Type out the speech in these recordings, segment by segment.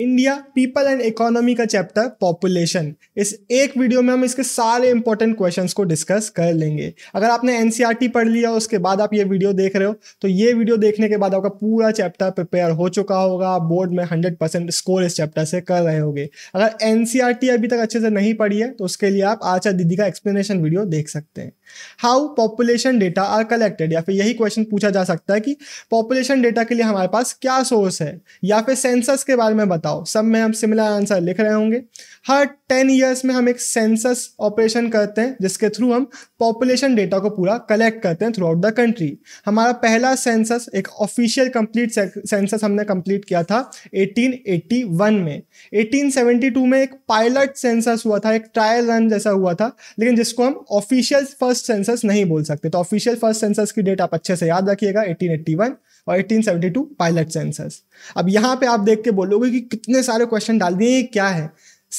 India people and economy का chapter population इस एक वीडियो में हम इसके सारे इंपॉर्टेंट क्वेश्चन को डिस्कस कर लेंगे अगर आपने एनसीईआरटी e पढ़ लिया उसके बाद आप ये वीडियो देख रहे हो तो ये वीडियो देखने के बाद आपका पूरा चैप्टर प्रिपेयर हो चुका होगा बोर्ड में हंड्रेड परसेंट स्कोर इस चैप्टर से कर रहे होगे अगर एनसीईआरटी e अभी तक अच्छे से नहीं पढ़ी है तो उसके लिए आप आचा दीदी का एक्सप्लेनेशन वीडियो देख सकते हैं how population data are collected या फिर यही क्वेश्चन पूछा जा सकता है कि पॉपुलेशन डेटा के लिए हमारे पास क्या सोर्स है या फिर सेंसस के बारे में बताओ सब में हम सिमिलर आंसर लिख रहे होंगे हर टेन ईयर्स में हम एक सेंसस ऑपरेशन करते हैं जिसके थ्रू हम पॉपुलेशन डेटा को पूरा कलेक्ट करते हैं थ्रू आउट द कंट्री हमारा पहला सेंसस एक ऑफिशियल कंप्लीट सेंसस हमने कंप्लीट किया था 1881 में 1872 में एक पायलट सेंसस हुआ था एक ट्रायल रन जैसा हुआ था लेकिन जिसको हम ऑफिशियल फर्स्ट फर्स्ट सेंसस नहीं बोल सकते तो ऑफिशियल फर्स्ट सेंसस की डेट आप अच्छे से याद रखिएगा 1881 और 1872 पायलट सेंसस अब यहाँ पे आप देख के बोलोगे कि कितने सारे क्वेश्चन डाल दिए ये क्या है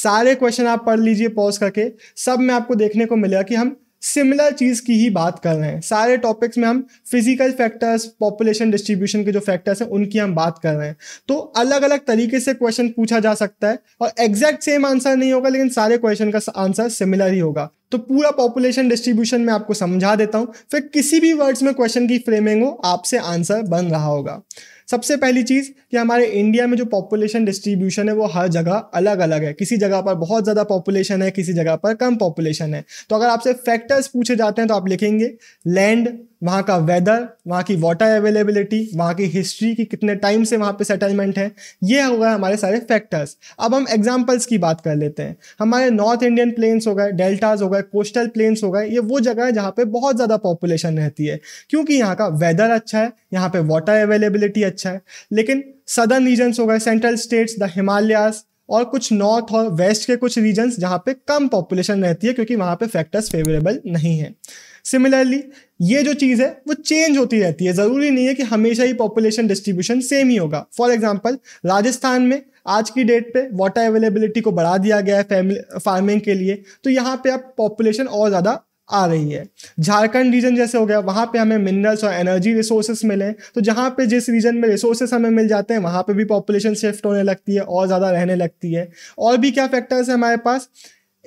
सारे क्वेश्चन आप पढ़ लीजिए पॉज करके सब में आपको देखने को मिलेगा कि हम सिमिलर चीज की ही बात कर रहे हैं सारे टॉपिक्स में हम फिजिकल फैक्टर्स पॉपुलेशन डिस्ट्रीब्यूशन के जो फैक्टर्स हैं उनकी हम बात कर रहे हैं तो अलग अलग तरीके से क्वेश्चन पूछा जा सकता है और एग्जैक्ट सेम आंसर नहीं होगा लेकिन सारे क्वेश्चन का आंसर सिमिलर ही होगा तो पूरा पॉपुलेशन डिस्ट्रीब्यूशन में आपको समझा देता हूँ फिर किसी भी वर्ड्स में क्वेश्चन की फ्रेमिंग हो आपसे आंसर बन रहा होगा सबसे पहली चीज़ कि हमारे इंडिया में जो पॉपुलेशन डिस्ट्रीब्यूशन है वो हर जगह अलग अलग है किसी जगह पर बहुत ज़्यादा पॉपुलेशन है किसी जगह पर कम पॉपुलेशन है तो अगर आपसे फैक्टर्स पूछे जाते हैं तो आप लिखेंगे लैंड वहाँ का वेदर वहाँ की वाटर अवेलेबिलिटी वहाँ की हिस्ट्री की कितने टाइम से वहाँ पे सेटलमेंट है ये हो गए हमारे सारे फैक्टर्स अब हम एग्जाम्पल्स की बात कर लेते हैं हमारे नॉर्थ इंडियन प्लेन्स हो गए डेल्टाज हो गए कोस्टल प्लेन्स हो गए ये वो जगह है जहाँ पे बहुत ज़्यादा पॉपुलेशन रहती है क्योंकि यहाँ का वेदर अच्छा है यहाँ पर वाटर अवेलेबिलिटी अच्छा है लेकिन सदर्न रीजन्स हो गए सेंट्रल स्टेट्स द हिमालयास और कुछ नॉर्थ और वेस्ट के कुछ रीजन्स जहाँ पे कम पॉपुलेशन रहती है क्योंकि वहाँ पे फैक्टर्स फेवरेबल नहीं है सिमिलरली ये जो चीज़ है वो चेंज होती रहती है ज़रूरी नहीं है कि हमेशा ही पॉपुलेशन डिस्ट्रीब्यूशन सेम ही होगा फॉर एग्जाम्पल राजस्थान में आज की डेट पे वाटर अवेलेबिलिटी को बढ़ा दिया गया है फैमिली फार्मिंग के लिए तो यहाँ पे अब पॉपुलेशन और ज़्यादा आ रही है झारखंड रीजन जैसे हो गया वहाँ पे हमें मिनरल्स और एनर्जी रिसोर्सेस मिले तो जहाँ पे जिस रीजन में रिसोर्सेस हमें मिल जाते हैं वहाँ पे भी पॉपुलेशन शिफ्ट होने लगती है और ज़्यादा रहने लगती है और भी क्या फैक्टर्स हैं हमारे पास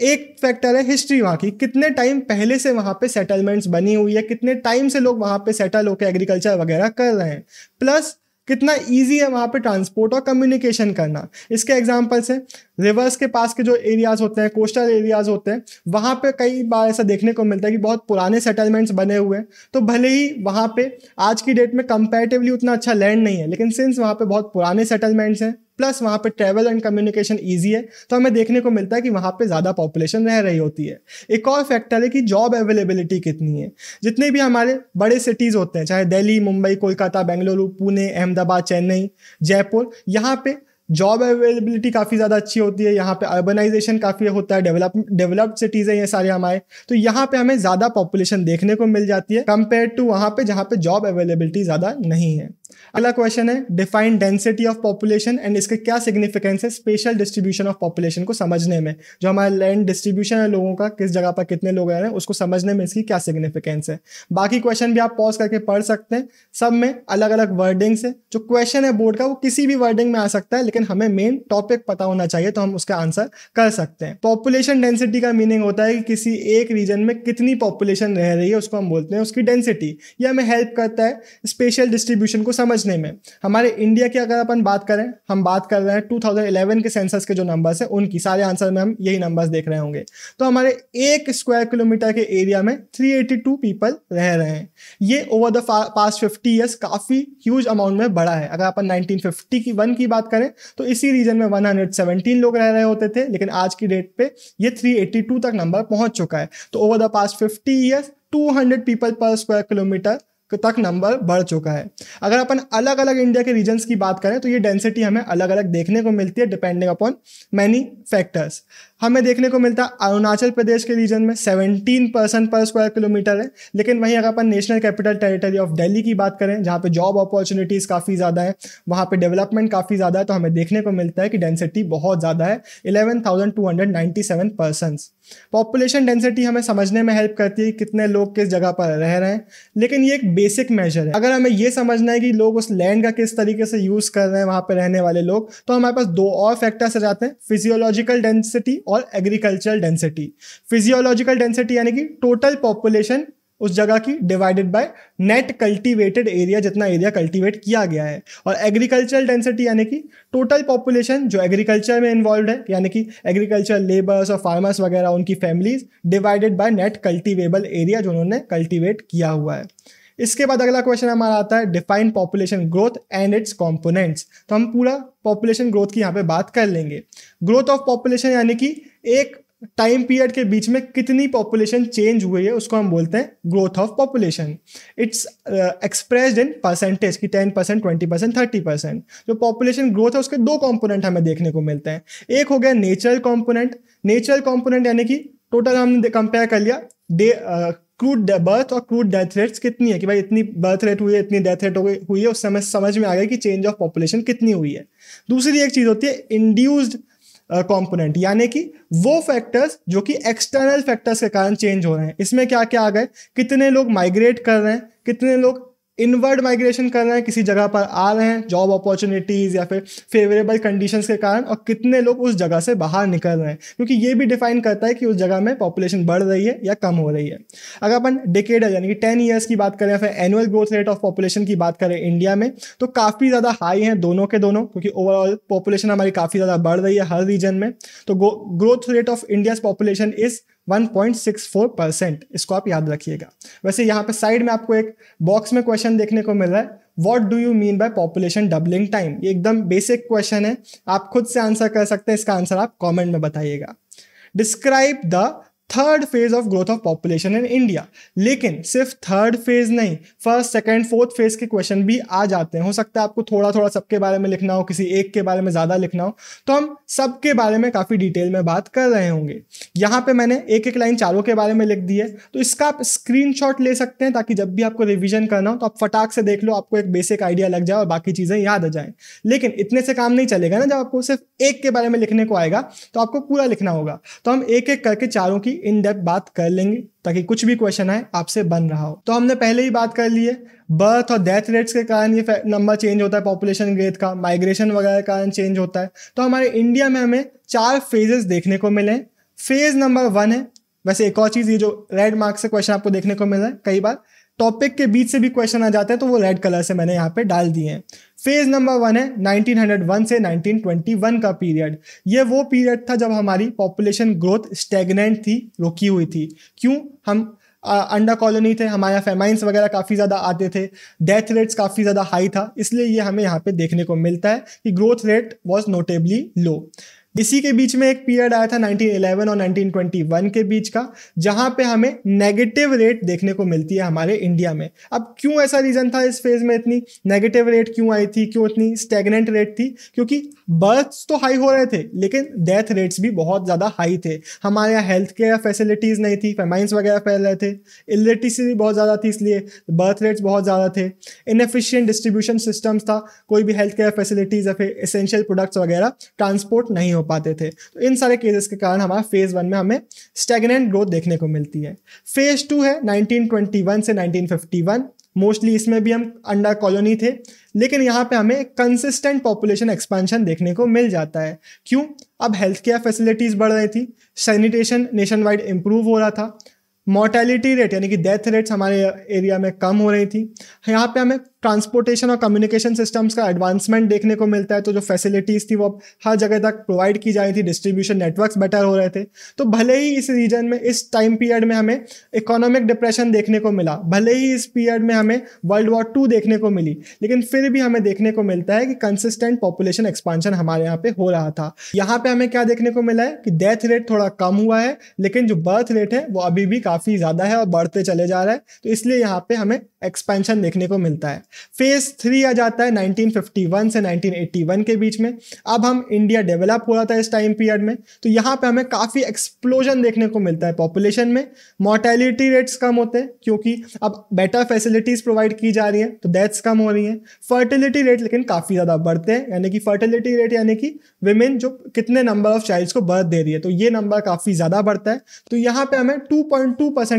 एक फैक्टर है हिस्ट्री वहाँ की कितने टाइम पहले से वहाँ पे सेटलमेंट्स बनी हुई है कितने टाइम से लोग वहाँ पे सेटल होकर एग्रीकल्चर वगैरह कर रहे हैं प्लस कितना इजी है वहाँ पे ट्रांसपोर्ट और कम्युनिकेशन करना इसके एग्जांपल्स हैं रिवर्स के पास के जो एरियाज होते हैं कोस्टल एरियाज होते हैं वहाँ पे कई बार ऐसा देखने को मिलता है कि बहुत पुराने सेटलमेंट्स बने हुए हैं तो भले ही वहाँ पे आज की डेट में कंपेरेटिवली उतना अच्छा लैंड नहीं है लेकिन सिंस वहाँ पे बहुत पुराने सेटलमेंट्स हैं प्लस वहाँ पे ट्रैवल एंड कम्युनिकेशन ईजी है तो हमें देखने को मिलता है कि वहाँ पे ज़्यादा पॉपुलेशन रह रही होती है एक और फैक्टर है कि जॉब अवेलेबिलिटी कितनी है जितने भी हमारे बड़े सिटीज़ होते हैं चाहे दिल्ली मुंबई कोलकाता बेंगलुरु पुणे अहमदाबाद चेन्नई जयपुर यहाँ पे जॉब अवेलेबिलिटी काफ़ी ज़्यादा अच्छी होती है यहाँ पे अर्बनाइजेशन काफ़ी होता है डेवलप डेवलप्ड सिटीज़ हैं ये सारे हमारे तो यहाँ पे हमें ज़्यादा पॉपुलेशन देखने को मिल जाती है कंपेयर टू वहाँ पे जहाँ पे जॉब अवेलेबिलिटी ज़्यादा नहीं है अगला क्वेश्चन है define density of population and इसके क्या सिग्निफिकेंस है स्पेशल डिस्ट्रीब्यूशन ऑफ पॉपुलेशन को समझने में जो हमारा लैंड डिस्ट्रीब्यूशन है लोगों का किस जगह पर कितने लोग रह रहे हैं उसको समझने में इसकी क्या सिग्निफिकेंस है बाकी क्वेश्चन भी आप पॉज करके पढ़ सकते हैं सब में अलग अलग वर्डिंग्स है जो क्वेश्चन है बोर्ड का वो किसी भी वर्डिंग में आ सकता है लेकिन हमें मेन टॉपिक पता होना चाहिए तो हम उसका आंसर कर सकते हैं पॉपुलेशन डेंसिटी का मीनिंग होता है कि किसी एक रीजन में कितनी पॉपुलेशन रह रही है उसको हम बोलते हैं उसकी डेंसिटी यह हमें हेल्प करता है स्पेशल डिस्ट्रीब्यूशन को समझने में हमारे इंडिया की अगर अपन बात करें हम बात कर रहे हैं 2011 के सेंसस के जो नंबर्स हैं उनकी सारे आंसर में हम यही नंबर्स देख रहे होंगे तो हमारे एक स्क्वायर किलोमीटर के एरिया में 382 पीपल रह रहे हैं ये over the past fifty years काफ़ी ह्यूज अमाउंट में बढ़ा है अगर अपन नाइनटीन की वन की बात करें तो इसी रीजन में वन लोग रह रहे होते थे लेकिन आज की डेट पर ये थ्री तक नंबर पहुंच चुका है तो over the past fifty years 200 people पर स्क्वायर किलोमीटर तक नंबर बढ़ चुका है अगर अपन अलग अलग इंडिया के रीजन्स की बात करें तो ये डेंसिटी हमें अलग अलग देखने को मिलती है डिपेंडिंग अपॉन मैनी फैक्टर्स हमें देखने को मिलता है अरुणाचल प्रदेश के रीजन में 17 परसेंट पर स्क्वायर किलोमीटर है लेकिन वहीं अगर अपन national capital territory of Delhi की बात करें जहाँ पे जॉब अपॉर्चुनिटीज़ काफ़ी ज़्यादा है वहाँ पे डेवलपमेंट काफ़ी ज़्यादा है तो हमें देखने को मिलता है कि डेंसिटी बहुत ज़्यादा है eleven thousand two hundred ninety seven population density हमें समझने में हेल्प करती है कितने लोग किस जगह पर रह रहे हैं लेकिन ये एक बेसिक मेजर है अगर हमें ये समझना है कि लोग उस लैंड का किस तरीके से यूज़ कर रहे हैं वहां पर रहने वाले लोग तो हमारे पास दो और फैक्टर्स आ जाते हैं फिजियोलॉजिकल डेंसिटी और एग्रीकल्चरल डेंसिटी फिजियोलॉजिकल डेंसिटी यानी कि टोटल पॉपुलेशन उस जगह की divided by net cultivated area जितना एरिया कल्टीवेट किया गया है और एग्रीकल्चरल डेंसिटी यानी कि टोटल पॉपुलेशन जो एग्रीकल्चर में इन्वॉल्व है यानी कि एग्रीकल्चर लेबर्स और फार्मर्स वगैरह उनकी families divided by net cultivable area जो उन्होंने कल्टीवेट किया हुआ है इसके बाद अगला क्वेश्चन हमारा आता है define population growth and its components तो हम पूरा पॉपुलेशन ग्रोथ की यहाँ पे बात कर लेंगे ग्रोथ ऑफ पॉपुलेशन यानी कि एक टाइम पीरियड के बीच में कितनी पॉपुलेशन चेंज हुई है उसको हम बोलते हैं growth of population it's expressed in percentage की ten percent twenty percent thirty percent जो पॉपुलेशन ग्रोथ है उसके दो कॉम्पोनेंट हमें देखने को मिलते हैं एक हो गया नेचुरल कॉम्पोनेंट नेचुरल कॉम्पोनेंट यानी कि टोटल हमने कंपेयर कर लिया दे क्रूड बर्थ और क्रूड डेथ रेट्स कितनी है कि भाई इतनी बर्थ रेट हुई है इतनी डेथ रेट हुई है उस समय समझ में आ गया कि चेंज ऑफ पॉपुलेशन कितनी हुई है दूसरी एक चीज़ होती है इंड्यूस्ड कंपोनेंट यानी कि वो फैक्टर्स जो कि एक्सटर्नल फैक्टर्स के कारण चेंज हो रहे हैं इसमें क्या क्या आ गए कितने लोग माइग्रेट कर रहे हैं कितने लोग इनवर्ड माइग्रेशन कर रहे हैं किसी जगह पर आ रहे हैं जॉब अपॉर्चुनिटीज़ या फिर फेवरेबल कंडीशन के कारण और कितने लोग उस जगह से बाहर निकल रहे हैं क्योंकि ये भी डिफाइन करता है कि उस जगह में पॉपुलेशन बढ़ रही है या कम हो रही है अगर अपन डिकेड यानी कि टेन ईयर्स की बात करें या फिर annual growth rate of population की बात करें इंडिया में तो काफ़ी ज़्यादा हाई है दोनों के दोनों क्योंकि ओवरऑल पॉपुलेशन हमारी काफ़ी ज़्यादा बढ़ रही है हर रीजन में तो growth rate of India's population is 1.64 percent इसको आप याद रखिएगा वैसे यहाँ पे साइड में आपको एक बॉक्स में क्वेश्चन देखने को मिल रहा है what do you mean by population doubling time ये एकदम बेसिक क्वेश्चन है आप खुद से आंसर कर सकते हैं इसका आंसर आप कॉमेंट में बताइएगा describe the third phase of growth of population in India लेकिन सिर्फ थर्ड फेज नहीं फर्स्ट सेकेंड फोर्थ फेज के क्वेश्चन भी आ जाते हैं हो सकता है आपको थोड़ा थोड़ा सबके बारे में लिखना हो किसी एक के बारे में ज़्यादा लिखना हो तो हम सबके बारे में काफ़ी डिटेल में बात कर रहे होंगे यहाँ पे मैंने एक एक लाइन चारों के बारे में लिख दी है तो इसका आप स्क्रीन ले सकते हैं ताकि जब भी आपको रिविजन करना हो तो आप फटाक से देख लो आपको एक बेसिक आइडिया लग जाए और बाकी चीज़ें याद आ जाए लेकिन इतने से काम नहीं चलेगा ना जब आपको सिर्फ एक के बारे में लिखने को आएगा तो आपको पूरा लिखना होगा तो हम एक एक करके चारों की इन डेप्थ बात कर लेंगे ताकि कुछ भी क्वेश्चन आए आपसे बन रहा हो तो हमने पहले ही बात कर ली है बर्थ और डेथ रेट्स के कारण ये नंबर चेंज होता है पॉपुलेशन ग्रेथ का माइग्रेशन वगैरह के कारण चेंज होता है तो हमारे इंडिया में हमें चार फेजेस देखने को मिले फेज नंबर वन है वैसे एक और चीज़ ये जो रेड मार्क्स से क्वेश्चन आपको देखने को मिल रहा है कई बार टॉपिक के बीच से भी क्वेश्चन आ जाते हैं तो वो रेड कलर से मैंने यहाँ पे डाल दिए हैं फेज नंबर वन है 1901 से 1921 का पीरियड ये वो पीरियड था जब हमारी पॉपुलेशन ग्रोथ स्टेगनेंट थी रुकी हुई थी क्यों हम अंडा कॉलोनी थे हमारे यहाँ फेमाइंस वगैरह काफ़ी ज़्यादा आते थे डेथ रेट्स काफ़ी ज़्यादा हाई था इसलिए ये हमें यहाँ पे देखने को मिलता है कि growth rate was notably low इसी के बीच में एक पीरियड आया था 1911 और 1921 के बीच का जहां पे हमें नेगेटिव रेट देखने को मिलती है हमारे इंडिया में अब क्यों ऐसा रीजन था इस फेज में इतनी नेगेटिव रेट क्यों आई थी क्यों इतनी स्टेगनेंट रेट थी क्योंकि बर्थ्स तो हाई हो रहे थे लेकिन डेथ रेट्स भी बहुत ज़्यादा हाई थे हमारे यहाँ हेल्थ केयर फैसिलिटीज़ नहीं थी फेमाइंस वगैरह फैल रहे थे इलिटरेसी भी बहुत ज़्यादा थी इसलिए बर्थ रेट्स बहुत ज़्यादा थे इनफिशियंट डिस्ट्रीब्यूशन सिस्टम था कोई भी हेल्थ केयर फैसिलिटीज़ या फिर इसेंशियल प्रोडक्ट्स वगैरह ट्रांसपोर्ट नहीं हो पाते थे तो इन सारे केसेस के कारण हमारा फेज़ वन में हमें स्टेगनेंट ग्रोथ देखने को मिलती है फेज़ टू है 1921 से 1951 मोस्टली इसमें भी हम अंडर कॉलोनी थे लेकिन यहाँ पे हमें कंसिस्टेंट पॉपुलेशन एक्सपेंशन देखने को मिल जाता है क्यों अब हेल्थ केयर फैसिलिटीज़ बढ़ रही थी सैनिटेशन नेशन वाइड इम्प्रूव हो रहा था मोर्टेलिटी रेट यानी कि डेथ रेट्स हमारे एरिया में कम हो रही थी यहाँ पे हमें ट्रांसपोर्टेशन और कम्युनिकेशन सिस्टम्स का एडवांसमेंट देखने को मिलता है तो जो फैसिलिटीज़ थी वो अब हर जगह तक प्रोवाइड की जा रही थी डिस्ट्रीब्यूशन नेटवर्क्स बेटर हो रहे थे तो भले ही इस रीजन में इस टाइम पीरियड में हमें इकोनॉमिक डिप्रेशन देखने को मिला भले ही इस पीरियड में हमें वर्ल्ड वॉर टू देखने को मिली लेकिन फिर भी हमें देखने को मिलता है कि कंसिस्टेंट पॉपुलेशन एक्सपांशन हमारे यहाँ पे हो रहा था यहाँ पे हमें क्या देखने को मिला है कि डेथ रेट थोड़ा कम हुआ है लेकिन जो बर्थ रेट है वो अभी भी काफ़ी ज़्यादा है और बढ़ते चले जा रहा है तो इसलिए यहाँ पे हमें एक्सपेंशन देखने को मिलता है फेज थ्री आ जाता है 1951 से 1981 के बीच में अब हम इंडिया डेवलप हो रहा था इस टाइम पीरियड में तो यहाँ पे हमें काफ़ी एक्सप्लोजन देखने को मिलता है पॉपुलेशन में मोर्टेलिटी रेट्स कम होते हैं क्योंकि अब बेटर फैसिलिटीज़ प्रोवाइड की जा रही हैं तो डेथ्स कम हो रही हैं फर्टिलिटी रेट लेकिन काफ़ी ज़्यादा बढ़ते हैं यानी कि फर्टिलिटी रेट यानी कि वेमेन जो कितने नंबर ऑफ चाइल्ड्स को बर्थ दे रही है तो ये नंबर काफ़ी ज़्यादा बढ़ता है तो यहाँ पर हमें टू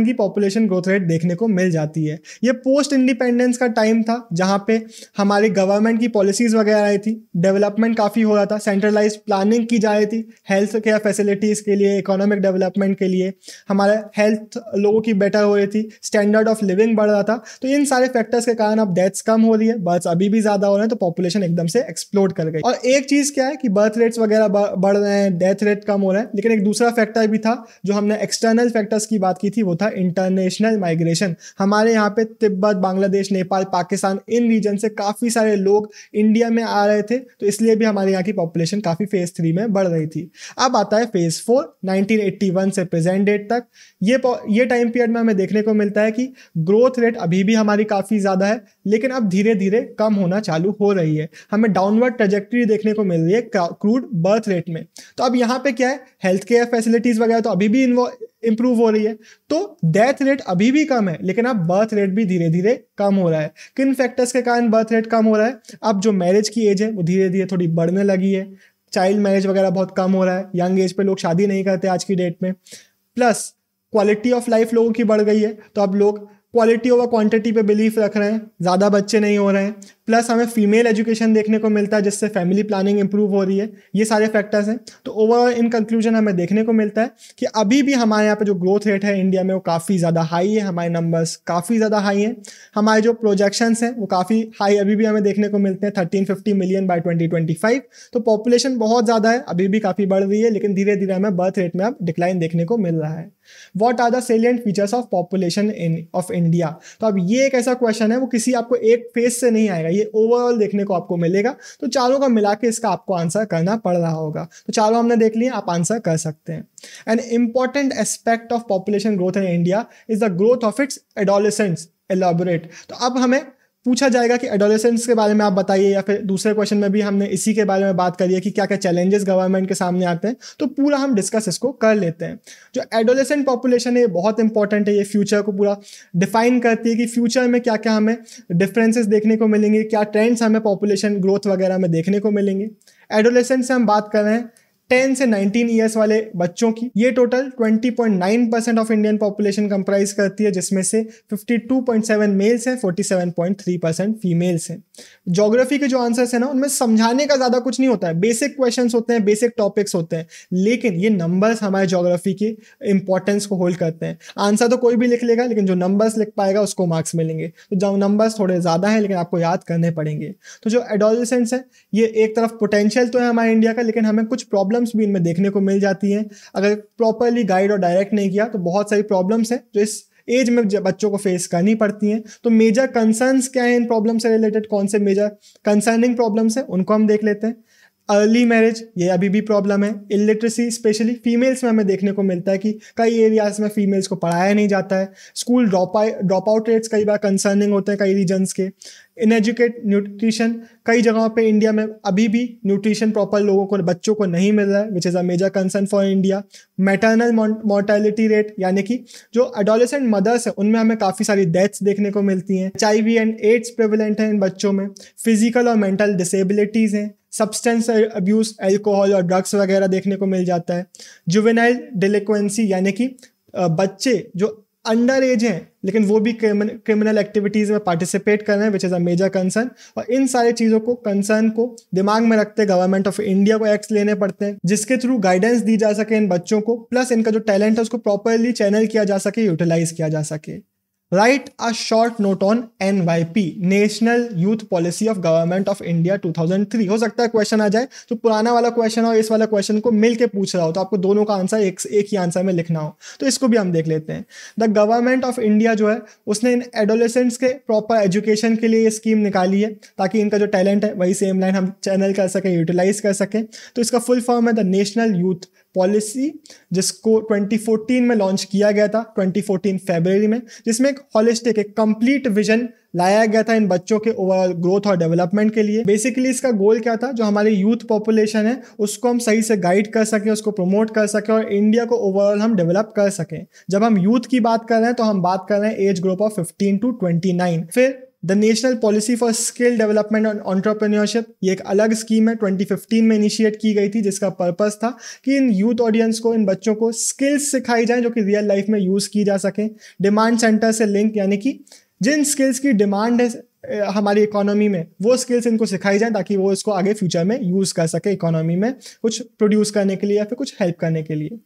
की पॉपुलेशन ग्रोथ रेट देखने को मिल जाती है ये पोस्ट इंडिपेंडेंस का टाइम था जहाँ पे हमारी गवर्नमेंट की पॉलिसीज़ वगैरह आई थी डेवलपमेंट काफ़ी हो रहा था सेंट्रलाइज प्लानिंग की जा रही थी हेल्थ केयर फैसिलिटीज़ के लिए इकोनॉमिक डेवलपमेंट के लिए हमारे हेल्थ लोगों की बेटर हो रही थी स्टैंडर्ड ऑफ लिविंग बढ़ रहा था तो इन सारे फैक्टर्स के कारण अब डेथ्स कम हो रही है बर्थ्स अभी भी ज़्यादा हो रहे हैं तो पॉपुलेशन एकदम से एक्सप्लोड कर गई और एक चीज़ क्या है कि बर्थ रेट्स वगैरह बढ़ रहे हैं डेथ रेट कम हो रहे हैं लेकिन एक दूसरा फैक्टर भी था जो हमने एक्सटर्नल फैक्टर्स की बात की थी वो था इंटरनेशनल माइग्रेशन हमारे यहाँ पे तिब्बत बाद बांग्लादेश नेपाल पाकिस्तान इन रीजन से काफ़ी सारे लोग इंडिया में आ रहे थे तो इसलिए भी हमारे यहाँ की पॉपुलेशन काफ़ी फेज़ थ्री में बढ़ रही थी अब आता है फेज़ फोर नाइनटीन से प्रेजेंट डेट तक ये ये टाइम पीरियड में हमें देखने को मिलता है कि ग्रोथ रेट अभी भी हमारी काफ़ी ज़्यादा है लेकिन अब धीरे धीरे कम होना चालू हो रही है हमें डाउनवर्ड ट्रेजेक्ट्री देखने को मिल रही है क्रूड बर्थ रेट में तो अब यहाँ पे क्या है हेल्थ केयर फैसिलिटीज़ वगैरह तो अभी भी इन्वॉल्व इंप्रूव हो रही है तो डेथ रेट अभी भी कम है लेकिन अब बर्थ रेट भी धीरे धीरे कम हो रहा है किन फैक्टर्स के कारण बर्थ रेट कम हो रहा है अब जो मैरिज की एज है वो धीरे धीरे थोड़ी बढ़ने लगी है चाइल्ड मैरिज वगैरह बहुत कम हो रहा है यंग एज पे लोग शादी नहीं करते आज की डेट में प्लस क्वालिटी ऑफ लाइफ लोगों की बढ़ गई है तो अब लोग क्वालिटी ओवर क्वांटिटी पे बिलीफ रख रहे हैं ज़्यादा बच्चे नहीं हो रहे हैं प्लस हमें फीमेल एजुकेशन देखने को मिलता है जिससे फैमिली प्लानिंग इंप्रूव हो रही है ये सारे फैक्टर्स हैं तो ओवरऑल इन कंक्लूजन हमें देखने को मिलता है कि अभी भी हमारे यहाँ पे जो ग्रोथ रेट है इंडिया में वो काफ़ी ज़्यादा हाई है हमारे नंबर्स काफ़ी ज़्यादा हाई हैं हमारे जो प्रोजेक्शंस हैं वो काफ़ी हाई अभी भी हमें देखने को मिलते हैं thirteen fifty million by twenty twenty five तो पॉपुलेशन बहुत ज़्यादा है अभी भी काफ़ी बढ़ रही है लेकिन धीरे धीरे हमें बर्थ रेट में अब डिक्लाइन देखने को मिल रहा है what are the salient features of population in of India India तो अब ये एक ऐसा क्वेश्चन है वो किसी आपको एक फेस से नहीं आएगा ये ओवरऑल देखने को आपको मिलेगा तो चारों का मिला के इसका आपको आंसर करना पड़ रहा होगा तो चारों हमने देख लिया आप आंसर कर सकते हैं an important aspect of population growth in India is the growth of its adolescents elaborate तो अब हमें पूछा जाएगा कि एडोलेसेंस के बारे में आप बताइए या फिर दूसरे क्वेश्चन में भी हमने इसी के बारे में बात करी है कि क्या क्या चैलेंजेस गवर्नमेंट के सामने आते हैं तो पूरा हम डिस्कस इसको कर लेते हैं जो एडोलेसेंट पॉपुलेशन है ये बहुत इंपॉर्टेंट है ये फ्यूचर को पूरा डिफाइन करती है कि फ्यूचर में क्या क्या हमें डिफरेंसेस देखने को मिलेंगे क्या ट्रेंड्स हमें पॉपुलेशन ग्रोथ वगैरह में देखने को मिलेंगे एडोलेसेंट से हम बात कर रहे हैं टेन से नाइनटीन ईयर्स वाले बच्चों की ये total twenty point nine percent of Indian population comprise करती है जिसमें से सेवन मेल्स हैं थ्री परसेंट फीमेल्स हैं जोग्राफी के जो आंसर्स हैं ना उनमें समझाने का ज़्यादा कुछ नहीं होता है बेसिक क्वेश्चन होते हैं बेसिक टॉपिक्स होते हैं लेकिन ये नंबर्स हमारे जोग्राफी की इंपॉर्टेंस को होल्ड करते हैं आंसर तो कोई भी लिख लेगा लेकिन जो नंबर्स लिख पाएगा उसको मार्क्स मिलेंगे तो जो नंबर्स थोड़े ज़्यादा हैं लेकिन आपको याद करने पड़ेंगे तो जो एडोलसेंट्स हैं ये एक तरफ पोटेंशियल तो है हमारे इंडिया का लेकिन हमें कुछ प्रॉब्लम प्रॉब्लम्स भी इनमें देखने को मिल जाती हैं अगर प्रॉपरली गाइड और डायरेक्ट नहीं किया तो बहुत सारी प्रॉब्लम्स हैं जो इस एज में बच्चों को फेस करनी पड़ती हैं तो मेजर कंसर्न्स क्या हैं इन प्रॉब्लम से रिलेटेड कौन से मेजर कंसर्निंग प्रॉब्लम्स हैं उनको हम देख लेते हैं अर्ली मैरिज ये अभी भी प्रॉब्लम है इलिटरेसी स्पेशली फीमेल्स में हमें देखने को मिलता है कि कई एरियाज़ में फीमेल्स को पढ़ाया नहीं जाता है school drop drop out rates कई बार कंसर्निंग होते हैं कई रीजन्स के इनएजुकेट न्यूट्रिशन कई जगहों पे इंडिया में अभी भी न्यूट्रिशन प्रॉपर लोगों को बच्चों को नहीं मिल रहा है which is a major concern for India maternal mortality rate यानी कि जो अडोलेसेंट मदर्स हैं उनमें हमें काफ़ी सारी डेथ्स देखने को मिलती हैं एच एंड एड्स प्रेवलेंट हैं इन बच्चों में फिजिकल और मेंटल डिसेबिलिटीज़ हैं सब्सटेंस अब्यूज एल्कोहल और ड्रग्स वगैरह देखने को मिल जाता है जुवेनाइल डिलिक्वेंसी यानी कि बच्चे जो अंडर एज हैं लेकिन वो भी क्रिमिनल एक्टिविटीज़ में पार्टिसिपेट कर रहे हैं which is a major concern और इन सारी चीज़ों को कंसर्न को दिमाग में रखते गवर्नमेंट ऑफ इंडिया को एक्ट्स लेने पड़ते हैं जिसके थ्रू गाइडेंस दी जा सके इन बच्चों को प्लस इनका जो टैलेंट है उसको प्रॉपरली चैनल किया जा सके यूटिलाइज किया जा सके write a short note on N Y P national youth policy of government of India two thousand three हो सकता है क्वेश्चन आ जाए तो पुराना वाला क्वेश्चन और इस वाला क्वेश्चन को मिलकर पूछ रहा हो तो आपको दोनों का आंसर एक, एक ही आंसर में लिखना हो तो इसको भी हम देख लेते हैं द गवर्नमेंट ऑफ इंडिया जो है उसने इन एडोलेसेंट्स के प्रॉपर एजुकेशन के लिए ये स्कीम निकाली है ताकि इनका जो टैलेंट है वही सेम लाइन हम चैनल कर सकें यूटिलाइज कर सकें तो इसका फुल फॉर्म है द नेशनल यूथ पॉलिसी जिसको 2014 में लॉन्च किया गया था 2014 फरवरी में जिसमें एक हॉलिस्टिक एक कंप्लीट विजन लाया गया था इन बच्चों के ओवरऑल ग्रोथ और डेवलपमेंट के लिए बेसिकली इसका गोल क्या था जो हमारे यूथ पॉपुलेशन है उसको हम सही से गाइड कर सकें उसको प्रमोट कर सकें और इंडिया को ओवरऑल हम डेवलप कर सकें जब हम यूथ की बात कर रहे हैं तो हम बात कर रहे हैं age group of fifteen to twenty फिर the national policy for skill development and entrepreneurship ये एक अलग स्कीम है 2015 में इनिशिएट की गई थी जिसका पर्पस था कि इन यूथ ऑडियंस को इन बच्चों को स्किल्स सिखाई जाएं जो कि रियल लाइफ में यूज़ की जा सकें डिमांड सेंटर से लिंक यानी कि जिन स्किल्स की डिमांड है हमारी इकोनॉमी में वो स्किल्स इनको सिखाई जाएं ताकि वो इसको आगे फ्यूचर में यूज़ कर सके इकोनॉमी में कुछ प्रोड्यूस करने के लिए या फिर कुछ हेल्प करने के लिए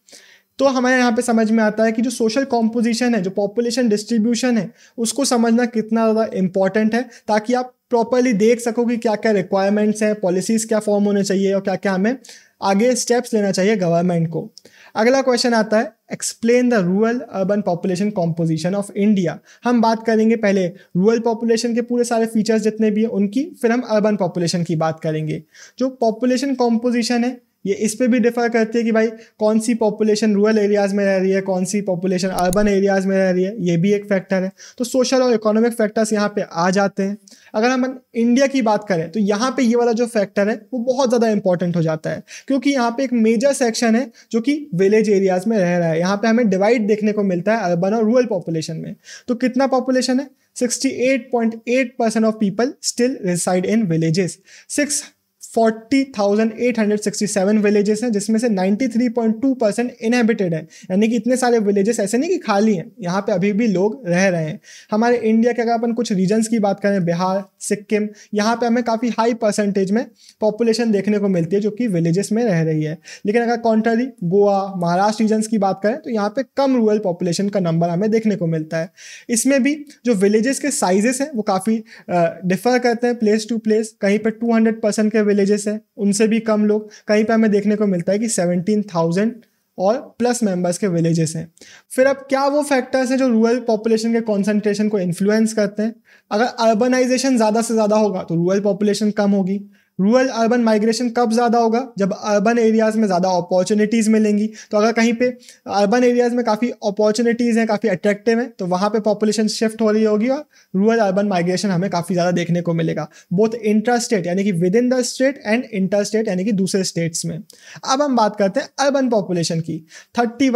तो हमारे यहाँ पे समझ में आता है कि जो सोशल कॉम्पोजिशन है जो पॉपुलेशन डिस्ट्रीब्यूशन है उसको समझना कितना ज़्यादा इंपॉर्टेंट है ताकि आप प्रॉपरली देख सको कि क्या क्या रिक्वायरमेंट्स हैं पॉलिसीज़ क्या फॉर्म होने चाहिए और क्या क्या हमें आगे स्टेप्स लेना चाहिए गवर्नमेंट को अगला क्वेश्चन आता है explain the rural urban population composition of India हम बात करेंगे पहले रूरल पॉपुलेशन के पूरे सारे फीचर्स जितने भी हैं उनकी फिर हम अर्बन पॉपुलेशन की बात करेंगे जो पॉपुलेशन कॉम्पोजिशन है ये इस पे भी डिफर करती है कि भाई कौन सी पॉपुलेशन रूरल एरियाज़ में रह रही है कौन सी पॉपुलेशन अर्बन एरियाज़ में रह रही है ये भी एक फैक्टर है तो सोशल और इकोनॉमिक फैक्टर्स यहाँ पे आ जाते हैं अगर हम इंडिया की बात करें तो यहाँ पे ये वाला जो फैक्टर है वो बहुत ज़्यादा इंपॉर्टेंट हो जाता है क्योंकि यहाँ पे एक मेजर सेक्शन है जो कि विलेज एरियाज़ में रह रहा है यहाँ पर हमें डिवाइड देखने को मिलता है अर्बन और रूरल पॉपुलेशन में तो कितना पॉपुलेशन है 68.8 percent of people still reside in villages six 40,867 villages हैं जिसमें से 93.2 परसेंट इनहेबिटेड हैं यानी कि इतने सारे विलेजेस ऐसे नहीं कि खाली हैं यहाँ पे अभी भी लोग रह रहे हैं हमारे इंडिया के अगर अपन कुछ रीजन्स की बात करें बिहार सिक्किम यहाँ पे हमें काफ़ी हाई परसेंटेज में पॉपुलेशन देखने को मिलती है जो कि विलेजेस में रह रही है लेकिन अगर कॉन्ट्ररी गोवा महाराष्ट्र रीजन्स की बात करें तो यहाँ पर कम रूरल पॉपुलेशन का नंबर हमें देखने को मिलता है इसमें भी जो विलेजेस के साइजेस हैं वो काफ़ी डिफर करते हैं प्लेस टू प्लेस कहीं पर टू परसेंट के विलेज विलेजेस हैं उनसे भी कम लोग कहीं पे हमें देखने को मिलता है कि सेवनटीन थाउजेंड और प्लस मेंबर्स के विलेजेस हैं फिर अब क्या वो फैक्टर्स हैं जो रूरल पॉपुलेशन के कॉन्सेंट्रेशन को इन्फ्लुएंस करते हैं अगर अर्बनाइजेशन ज़्यादा से ज़्यादा होगा तो रूरल पॉपुलेशन कम होगी रूरल अर्बन माइग्रेशन कब ज़्यादा होगा जब अर्बन एरियाज़ में ज़्यादा अपॉर्चुनिटीज़ मिलेंगी तो अगर कहीं पे अर्बन एरियाज़ में काफ़ी अपॉर्चुनिटीज़ हैं काफ़ी अट्रैक्टिव हैं तो वहाँ पे पॉपुलेशन शिफ्ट हो रही होगी और रूरल अर्बन माइग्रेशन हमें काफ़ी ज़्यादा देखने को मिलेगा बोथ इंट्रा स्टेट यानी कि within the state and inter state यानी कि दूसरे स्टेट्स में अब हम बात करते हैं अर्बन पॉपुलेशन की thirty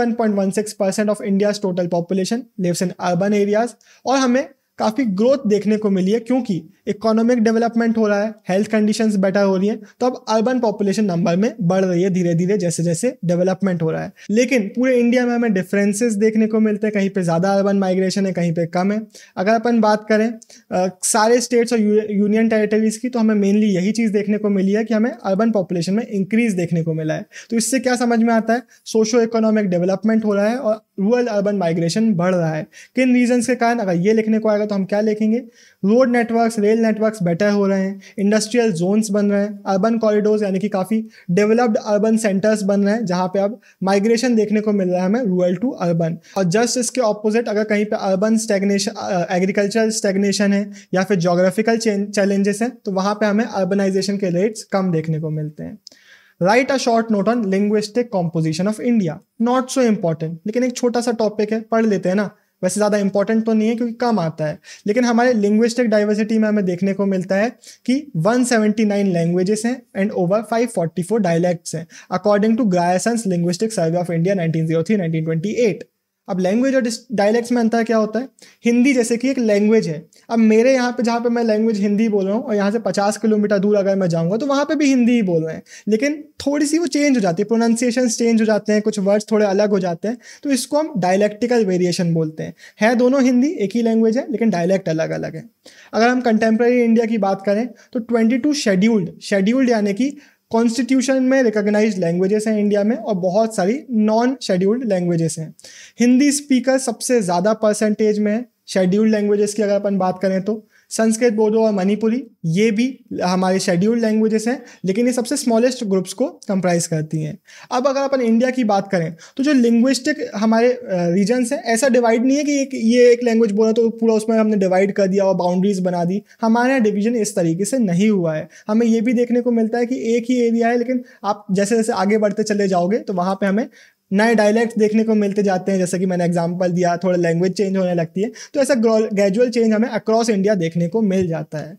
of India's total population lives in urban areas और हमें काफ़ी ग्रोथ देखने को मिली है क्योंकि इकोनॉमिक डेवलपमेंट हो रहा है हेल्थ कंडीशंस बेटर हो रही हैं तो अब अर्बन पॉपुलेशन नंबर में बढ़ रही है धीरे धीरे जैसे जैसे डेवलपमेंट हो रहा है लेकिन पूरे इंडिया में हमें डिफरेंसेस देखने को मिलते हैं कहीं पे ज़्यादा अर्बन माइग्रेशन है कहीं पे कम है अगर अपन बात करें आ, सारे स्टेट्स और यूनियन टेरेटरीज की तो हमें मेनली यही चीज़ देखने को मिली है कि हमें अर्बन पॉपुलेशन में इंक्रीज देखने को मिला है तो इससे क्या समझ में आता है सोशो इकोनॉमिक डेवलपमेंट हो रहा है और रूरल अर्बन माइग्रेशन बढ़ रहा है किन रीजन्स के कारण अगर ये लिखने को आएगा जाएगा तो हम क्या लिखेंगे road networks rail networks better हो रहे हैं इंडस्ट्रियल जोन्स बन रहे हैं अर्बन कॉरिडोर्स यानी कि काफ़ी डेवलप्ड अर्बन सेंटर्स बन रहे हैं जहाँ पे अब माइग्रेशन देखने को मिल रहा है हमें रूरल टू अर्बन और जस्ट इसके ऑपोजिट अगर कहीं पर अर्बन स्टेगनेशन एग्रीकल्चरल स्टेगनेशन है या फिर जोग्राफिकल चैलेंजेस हैं तो वहाँ पर हमें अर्बनाइजेशन के रेट्स कम देखने को मिलते हैं write a short note on linguistic composition of India not so important लेकिन एक छोटा सा टॉपिक है पढ़ लेते हैं ना वैसे ज़्यादा इंपॉर्टेंट तो नहीं है क्योंकि कम आता है लेकिन हमारे लिंग्विस्टिक डाइवर्सिटी में हमें देखने को मिलता है कि 179 लैंग्वेजेस हैं एंड ओवर 544 डायलैक्ट्स हैं according to Grierson's linguistic survey of India 1903-1928 अब लैंग्वेज और डायलैक्ट्स में अंतर क्या होता है हिंदी जैसे कि एक लैंग्वेज है अब मेरे यहाँ पे जहाँ पे मैं लैंग्वेज हिंदी बोल रहा हूँ और यहाँ से 50 किलोमीटर दूर अगर मैं जाऊँगा तो वहाँ पे भी हिंदी ही बोल रहे हैं लेकिन थोड़ी सी वो चेंज हो जाती है प्रोनाउंसिएशन चेंज हो जाते हैं कुछ वर्ड्स थोड़े अलग हो जाते हैं तो इसको हम डायलैक्टिकल वेरिएशन बोलते हैं है दोनों हिंदी एक ही लैंग्वेज है लेकिन डायलैक्ट अलग अलग है अगर हम कंटेम्प्रेरी इंडिया की बात करें तो ट्वेंटी शेड्यूल्ड शेड्यूल्ड यानी कि कॉन्स्टिट्यूशन में रिकॉग्नाइज लैंग्वेजेस हैं इंडिया में और बहुत सारी नॉन शेड्यूल्ड लैंग्वेजेस हैं हिंदी स्पीकर सबसे ज़्यादा परसेंटेज में है शेड्यूल्ड लैंग्वेजेस की अगर अपन बात करें तो संस्कृत बोडो और मणिपुरी ये भी हमारे शेड्यूल्ड लैंग्वेजेस हैं लेकिन ये सबसे स्मॉलेस्ट ग्रुप्स को कंप्राइज करती हैं अब अगर अपन इंडिया की बात करें तो जो लिंग्विस्टिक हमारे रीजन्स हैं ऐसा डिवाइड नहीं है कि एक ये एक लैंग्वेज बोला तो पूरा उसमें हमने डिवाइड कर दिया और बाउंड्रीज बना दी हमारे यहाँ डिवीजन इस तरीके से नहीं हुआ है हमें ये भी देखने को मिलता है कि एक ही एरिया है लेकिन आप जैसे जैसे आगे बढ़ते चले जाओगे तो वहाँ पर हमें नए डायलैक्ट्स देखने को मिलते जाते हैं जैसे कि मैंने एग्जाम्पल दिया थोड़ा लैंग्वेज चेंज होने लगती है तो ऐसा ग्रेजुअल चेंज हमें अक्रॉस इंडिया देखने को मिल जाता है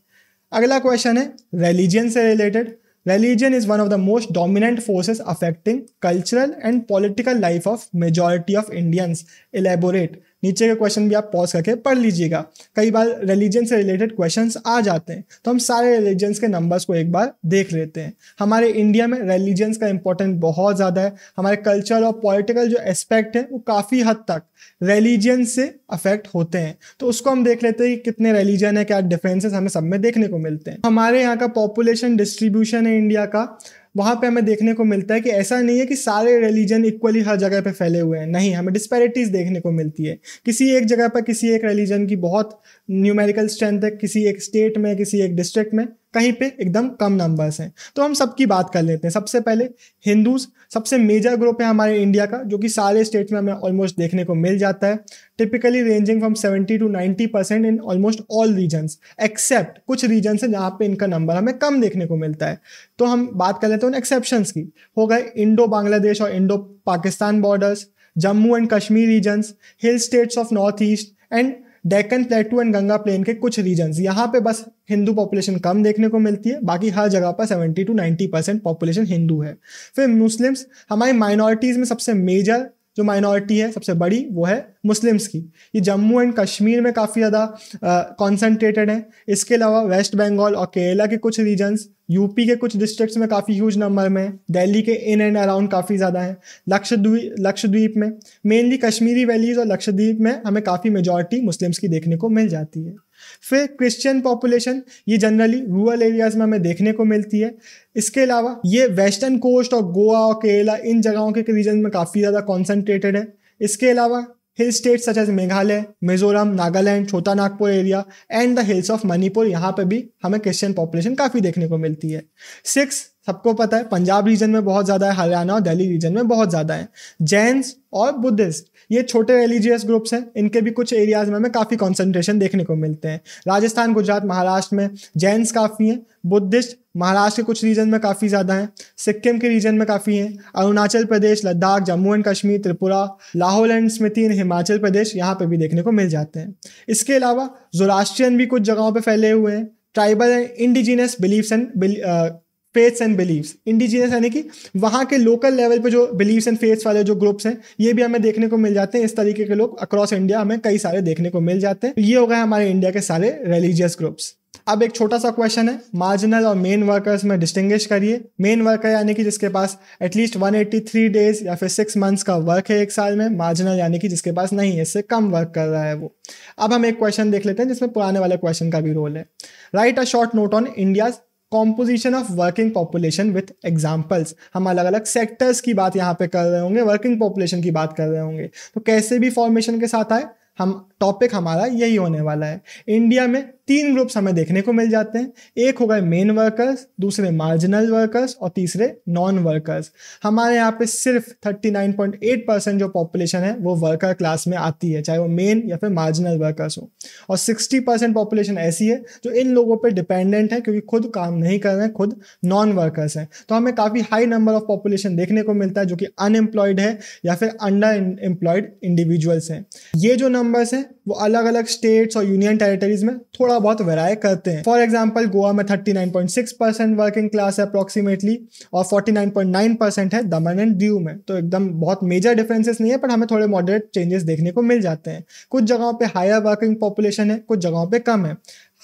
अगला क्वेश्चन है रिलीजन से related religion is one of the most dominant forces affecting cultural and political life of majority of Indians elaborate नीचे के क्वेश्चन भी आप पॉज करके पढ़ लीजिएगा कई बार रिलीजन से रिलेटेड क्वेश्चन आ जाते हैं तो हम सारे रिलीजन्स के नंबर्स को एक बार देख लेते हैं हमारे इंडिया में रिलीजन्स का इंपॉर्टेंस बहुत ज़्यादा है हमारे कल्चर और पॉलिटिकल जो एस्पेक्ट है वो काफ़ी हद तक रिलीजन से अफेक्ट होते हैं तो उसको हम देख लेते हैं कि कितने रिलीजन है क्या डिफरेंसेस हमें सब में देखने को मिलते हैं हमारे यहाँ का पॉपुलेशन डिस्ट्रीब्यूशन है इंडिया का वहाँ पे हमें देखने को मिलता है कि ऐसा नहीं है कि सारे रिलीजन इक्वली हर जगह पे फैले हुए हैं नहीं हमें डिस्पैरिटीज़ देखने को मिलती है किसी एक जगह पर किसी एक रिलीजन की बहुत न्यूमेरिकल स्ट्रेंथ है किसी एक स्टेट में किसी एक डिस्ट्रिक्ट में कहीं पे एकदम कम नंबर्स हैं तो हम सबकी बात कर लेते हैं सबसे पहले हिंदूज सबसे मेजर ग्रुप है हमारे इंडिया का जो कि सारे स्टेट्स में हमें ऑलमोस्ट देखने को मिल जाता है typically ranging from 70 to 90 percent in almost all regions except कुछ रीजन्स हैं जहाँ पे इनका नंबर हमें कम देखने को मिलता है तो हम बात कर लेते हैं उन एक्सेप्शंस की हो गए इंडो बांग्लादेश और Indo Pakistan borders Jammu and Kashmir regions hill states of north east and Deccan plateau and Ganga plain के कुछ रीजन्स यहाँ पे बस हिंदू पॉपुलेशन कम देखने को मिलती है बाकी हर जगह पर 70 टू 90 परसेंट पॉपुलेशन हिंदू है फिर मुस्लिम्स हमारी माइनॉरिटीज़ में सबसे मेजर जो माइनॉरिटी है सबसे बड़ी वो है मुस्लिम्स की ये जम्मू एंड कश्मीर में काफ़ी ज़्यादा कॉन्सेंट्रेटेड है इसके अलावा वेस्ट बंगाल और केरला के कुछ रीजन्स यूपी के कुछ डिस्ट्रिक्ट्स में काफ़ी ह्यूज नंबर में दिल्ली के इन एंड अराउंड काफ़ी ज़्यादा हैं लक्षद्वीप लक्षद्वीप में मेनली कश्मीरी वैलीज़ और लक्षद्वीप में हमें काफ़ी मेजॉरिटी मुस्लिम्स की देखने को मिल जाती है फिर क्रिश्चियन पॉपुलेशन ये जनरली रूरल एरियाज़ में हमें देखने को मिलती है इसके अलावा ये वेस्टर्न कोस्ट और गोवा और केरला इन जगहों के रीजन में काफ़ी ज़्यादा कॉन्सेंट्रेटेड है इसके अलावा hill state such as Meghalaya Mizoram Nagaland Chota Nagpur area and the hills of Manipur यहाँ पे भी हमें क्रिश्चियन पॉपुलेशन काफ़ी देखने को मिलती है सिक्स सबको पता है पंजाब रीजन में बहुत ज़्यादा है हरियाणा और दिल्ली रीजन में बहुत ज़्यादा है जैन और बुद्धिस्ट ये छोटे रिलीजियस ग्रुप्स हैं इनके भी कुछ एरियाज में हमें काफ़ी कॉन्सेंट्रेशन देखने को मिलते हैं राजस्थान गुजरात महाराष्ट्र में जैंस काफ़ी हैं बुद्धिस्ट महाराष्ट्र के कुछ रीजन में काफ़ी ज़्यादा हैं सिक्किम के रीजन में काफ़ी हैं अरुणाचल प्रदेश लद्दाख जम्मू एंड कश्मीर त्रिपुरा लाहौल एंड स्मृति हिमाचल प्रदेश यहाँ पर भी देखने को मिल जाते हैं इसके अलावा जोराष्ट्रियन भी कुछ जगहों पर फैले हुए हैं tribal and indigenous beliefs and faiths and believes indigenous यानी कि वहाँ के लोकल लेवल पे जो बिलीव्स एंड फेथ्स वाले जो ग्रुप्स हैं ये भी हमें देखने को मिल जाते हैं इस तरीके के लोग अक्रॉस इंडिया हमें कई सारे देखने को मिल जाते हैं ये हो गए हमारे इंडिया के सारे रिलीजियस ग्रुप्स अब एक छोटा सा क्वेश्चन है मार्जिनल और मेन वर्कर्स में डिस्टिंग्विश करिए मेन वर्कर यानी कि जिसके पास एटलीस्ट 183 डेज या फिर सिक्स मंथ्स का वर्क है एक साल में मार्जिनल यानी कि जिसके पास नहीं है इससे कम वर्क कर रहा है वो अब हम एक क्वेश्चन देख लेते हैं जिसमें पुराने वाले क्वेश्चन का भी रोल है write a short note on India's composition of working population with examples हम अलग अलग सेक्टर्स की बात यहाँ पे कर रहे होंगे वर्किंग पॉपुलेशन की बात कर रहे होंगे तो कैसे भी फॉर्मेशन के साथ आए हम टॉपिक हमारा यही होने वाला है इंडिया में तीन ग्रुप्स हमें देखने को मिल जाते हैं एक हो गए मेन वर्कर्स दूसरे मार्जिनल वर्कर्स और तीसरे नॉन वर्कर्स हमारे यहाँ पे सिर्फ 39.8 परसेंट जो पॉपुलेशन है वो वर्कर क्लास में आती है चाहे वो मेन या फिर मार्जिनल वर्कर्स हो और 60 परसेंट पॉपुलेशन ऐसी है जो इन लोगों पर डिपेंडेंट है क्योंकि खुद काम नहीं कर रहे हैं खुद नॉन वर्कर्स हैं तो हमें काफ़ी हाई नंबर ऑफ पॉपुलेशन देखने को मिलता है जो कि अनएम्प्लॉयड है या फिर अंडर एम्प्लॉयड इंडिविजुअल्स हैं ये जो नंबर्स हैं वो अलग अलग स्टेट्स और यूनियन टेरिटरीज में थोड़ा बहुत वेराय करते हैं फॉर एग्जाम्पल गोवा में सिक्स परसेंट वर्किंग क्लास है अप्रॉक्सीमेटली और नाइन परसेंट है दमन एंड दीव में तो एकदम बहुत मेजर डिफरेंसेस नहीं है पर हमें थोड़े मॉडरेट चेंजेस देखने को मिल जाते हैं कुछ जगहों पर हायर वर्किंग पॉपुलेशन है कुछ जगहों पर कम है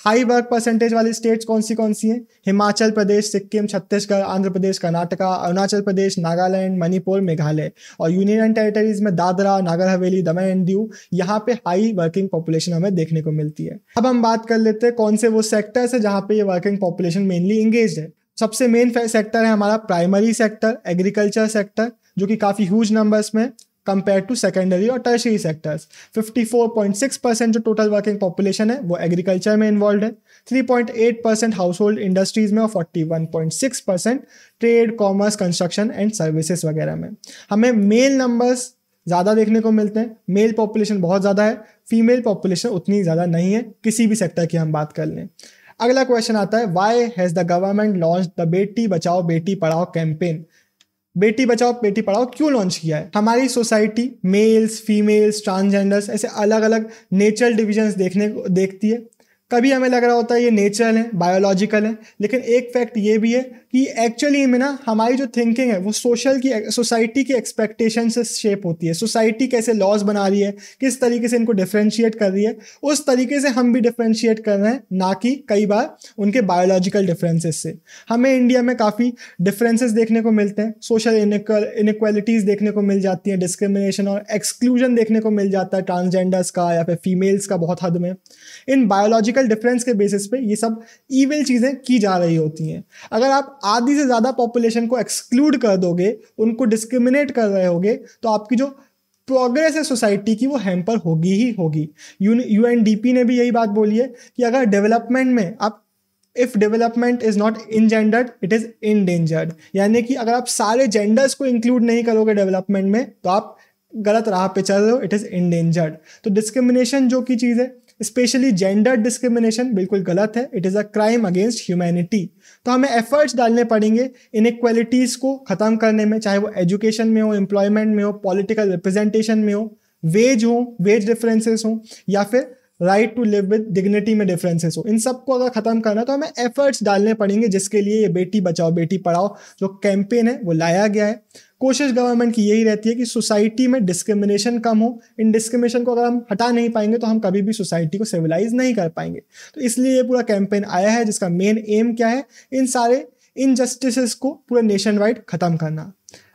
हाई वर्क परसेंटेज वाली स्टेट्स कौन सी कौन सी हैं हिमाचल प्रदेश सिक्किम छत्तीसगढ़ आंध्र प्रदेश कर्नाटका अरुणाचल प्रदेश नागालैंड मणिपुर मेघालय और यूनियन टेरिटरीज में दादरा नागर हवेली दमन एंड दीव यहाँ पे हाई वर्किंग पॉपुलेशन हमें देखने को मिलती है अब हम बात कर लेते हैं कौन से वो सेक्टर्स है जहाँ पे ये वर्किंग पॉपुलेशन मेनली इंगेज है सबसे मेन सेक्टर है हमारा प्राइमरी सेक्टर एग्रीकल्चर सेक्टर जो कि काफ़ी ह्यूज नंबर्स में कंपेयर टू सेकेंडरी और टर्शरी सेक्टर्स 54.6 परसेंट जो टोटल वर्किंग पॉपुलेशन है वो एग्रीकल्चर में इन्वॉल्व है 3.8 परसेंट हाउस होल्ड इंडस्ट्रीज में और 41.6 percent trade commerce construction and services वगैरह में हमें मेल नंबर्स ज़्यादा देखने को मिलते हैं मेल पॉपुलेशन बहुत ज़्यादा है फीमेल पॉपुलेशन उतनी ज़्यादा नहीं है किसी भी सेक्टर की हम बात कर लें अगला क्वेश्चन आता है why has the government launch the Beti Bachao बेटी पढ़ाओ कैंपेन बेटी बचाओ बेटी पढ़ाओ क्यों लॉन्च किया है हमारी सोसाइटी मेल्स फीमेल्स ट्रांसजेंडर्स ऐसे अलग अलग नेचुरल डिविजन्स देखने को देखती है कभी हमें लग रहा होता है ये नेचुरल है बायोलॉजिकल है लेकिन एक फैक्ट ये भी है कि एक्चुअली में ना हमारी जो थिंकिंग है वो सोशल की सोसाइटी की एक्सपेक्टेशन से शेप होती है सोसाइटी कैसे लॉज बना रही है किस तरीके से इनको डिफ्रेंशिएट कर रही है उस तरीके से हम भी डिफ्रेंशिएट कर रहे हैं ना कि कई बार उनके बायोलॉजिकल डिफरेंसेस से हमें इंडिया में काफ़ी डिफरेंसेस देखने को मिलते हैं सोशल इनक्वालिटीज़ देखने को मिल जाती हैं डिस्क्रिमिनेशन और एक्सक्लूजन देखने को मिल जाता है ट्रांसजेंडर्स का या फिर फीमेल्स का बहुत हद में इन बायोलॉजिकल डिफरेंस के बेसिस पे ये सब ईविल चीज़ें की जा रही होती हैं अगर आप आधी से ज़्यादा पॉपुलेशन को एक्सक्लूड कर दोगे उनको डिस्क्रिमिनेट कर रहे होगे तो आपकी जो प्रोग्रेस है सोसाइटी की वो हैम्पर होगी ही होगी यू एन डी पी ने भी यही बात बोली है कि अगर डेवलपमेंट में आप if development is not engendered it is endangered यानी कि अगर आप सारे जेंडर्स को इंक्लूड नहीं करोगे डेवलपमेंट में तो आप गलत राह पे चल रहे हो इट इज़ इनडेंजर्ड तो डिस्क्रिमिनेशन जो की चीज़ है स्पेशली जेंडर डिस्क्रिमिनेशन बिल्कुल गलत है it is a crime against humanity तो हमें एफर्ट्स डालने पड़ेंगे इन को ख़त्म करने में चाहे वो एजुकेशन में हो एम्प्लॉयमेंट में हो पॉलिटिकल रिप्रेजेंटेशन में हो वेज हो वेज डिफरेंसेस हो या फिर right to live with dignity में डिफरेंसेस हो इन सबको अगर ख़त्म करना तो हमें एफर्ट्स डालने पड़ेंगे जिसके लिए ये बेटी बचाओ बेटी पढ़ाओ जो कैंपेन है वो लाया गया है कोशिश गवर्नमेंट की यही रहती है कि सोसाइटी में डिस्क्रिमिनेशन कम हो इन डिस्क्रिमिनेशन को अगर हम हटा नहीं पाएंगे तो हम कभी भी सोसाइटी को सिविलाइज नहीं कर पाएंगे तो इसलिए ये पूरा कैंपेन आया है जिसका मेन एम क्या है इन सारे इनजस्टिस को पूरे नेशन वाइड ख़त्म करना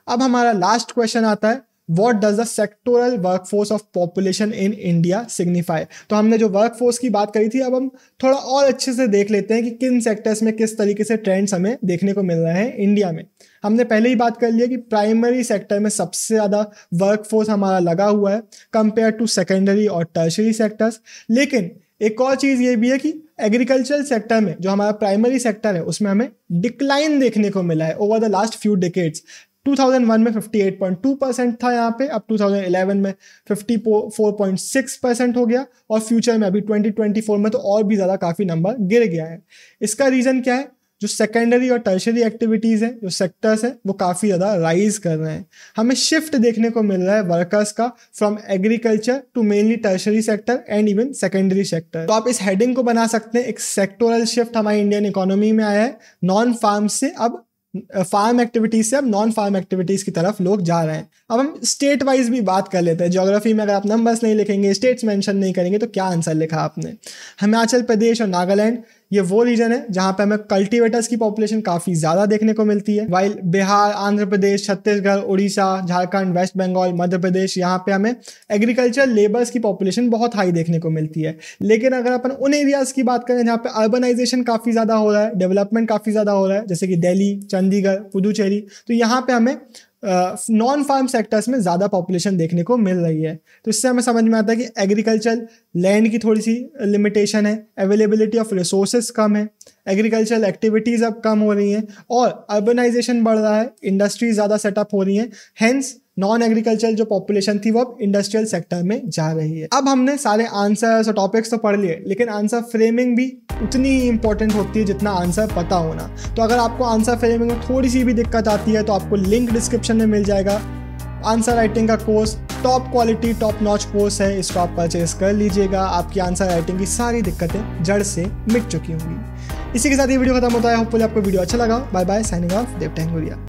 अब हमारा लास्ट क्वेश्चन आता है what does the sectoral work force of population in India signify तो हमने जो वर्क फोर्स की बात करी थी अब हम थोड़ा और अच्छे से देख लेते हैं कि किन सेक्टर्स में किस तरीके से ट्रेंड्स हमें देखने को मिल रहे हैं इंडिया में हमने पहले ही बात कर लिया कि प्राइमरी सेक्टर में सबसे ज़्यादा वर्क फोर्स हमारा लगा हुआ है कंपेयर टू सेकेंडरी और टर्शरी सेक्टर्स लेकिन एक और चीज़ ये भी है कि एग्रीकल्चरल सेक्टर में जो हमारा प्राइमरी सेक्टर है उसमें हमें डिक्लाइन देखने को मिला है over the last few decades 2001 में 58.2 परसेंट था यहाँ पे अब 2011 में 54.6 परसेंट हो गया और फ्यूचर में अभी 2024 में तो और भी ज़्यादा काफ़ी नंबर गिर गया है इसका रीज़न क्या है जो सेकेंडरी और टर्शरी एक्टिविटीज़ हैं जो सेक्टर्स हैं वो काफ़ी ज़्यादा राइज कर रहे हैं हमें शिफ्ट देखने को मिल रहा है वर्कर्स का from agriculture to mainly tertiary sector and even secondary sector तो आप इस हेडिंग को बना सकते हैं एक सेक्टोरल शिफ्ट हमारी इंडियन इकोनॉमी में आया है नॉन फार्म से अब फार्म एक्टिविटीज से अब नॉन फार्म एक्टिविटीज की तरफ लोग जा रहे हैं अब हम स्टेट वाइज भी बात कर लेते हैं ज्योग्राफी में अगर आप नंबर्स नहीं लिखेंगे स्टेट्स मेंशन नहीं करेंगे तो क्या आंसर लिखा आपने हिमाचल प्रदेश और नागालैंड ये वो रीजन है जहां पे हमें कल्टीवेटर्स की पॉपुलेशन काफी ज्यादा देखने को मिलती है वाइल बिहार आंध्र प्रदेश छत्तीसगढ़ उड़ीसा झारखंड वेस्ट बंगाल मध्य प्रदेश यहाँ पे हमें एग्रीकल्चर लेबर्स की पॉपुलेशन बहुत हाई देखने को मिलती है लेकिन अगर अपन उन एरियाज की बात करें जहाँ पे अर्बनाइजेशन काफी ज्यादा हो रहा है डेवलपमेंट काफी ज्यादा हो रहा है जैसे कि दिल्ली चंडीगढ़ पुदुचेरी तो यहाँ पे हमें नॉन फार्म सेक्टर्स में ज़्यादा पॉपुलेशन देखने को मिल रही है तो इससे हमें समझ में आता है कि एग्रीकल्चर लैंड की थोड़ी सी लिमिटेशन है अवेलेबिलिटी ऑफ रिसोर्सेज कम है एग्रीकल्चरल एक्टिविटीज़ अब कम हो रही हैं और अर्बनाइजेशन बढ़ रहा है इंडस्ट्रीज ज़्यादा सेटअप हो रही हैं हैंस नॉन एग्रीकल्चर जो पॉपुलेशन थी वो अब इंडस्ट्रियल सेक्टर में जा रही है अब हमने सारे आंसर और टॉपिक्स तो पढ़ लिए लेकिन आंसर फ्रेमिंग भी उतनी ही इंपॉर्टेंट होती है जितना आंसर पता होना तो अगर आपको आंसर फ्रेमिंग में थोड़ी सी भी दिक्कत आती है तो आपको लिंक डिस्क्रिप्शन में मिल जाएगा आंसर राइटिंग का course top quality top notch course है इसको आप परचेज कर लीजिएगा आपकी आंसर राइटिंग की सारी दिक्कतें जड़ से मिट चुकी होंगी इसी के साथ ये वीडियो खत्म होता है होपफुली आपको वीडियो अच्छा लगा bye bye signing off Dev टैंगोरिया